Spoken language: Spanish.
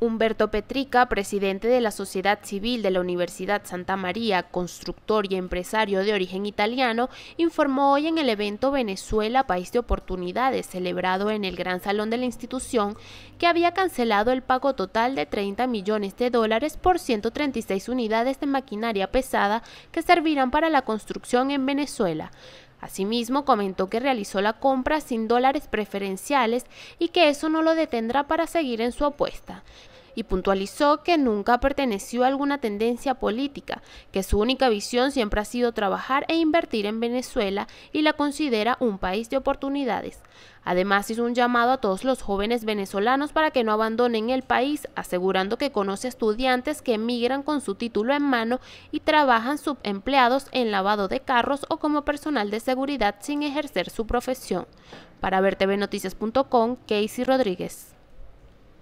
Humberto Petrica, presidente de la Sociedad Civil de la Universidad Santa María, constructor y empresario de origen italiano, informó hoy en el evento Venezuela, País de Oportunidades, celebrado en el Gran Salón de la institución, que había cancelado el pago total de 30 millones de dólares por 136 unidades de maquinaria pesada que servirán para la construcción en Venezuela. Asimismo, comentó que realizó la compra sin dólares preferenciales y que eso no lo detendrá para seguir en su apuesta y puntualizó que nunca perteneció a alguna tendencia política, que su única visión siempre ha sido trabajar e invertir en Venezuela y la considera un país de oportunidades. Además hizo un llamado a todos los jóvenes venezolanos para que no abandonen el país, asegurando que conoce estudiantes que emigran con su título en mano y trabajan subempleados en lavado de carros o como personal de seguridad sin ejercer su profesión. Para vertebenoticias.com, Casey Rodríguez.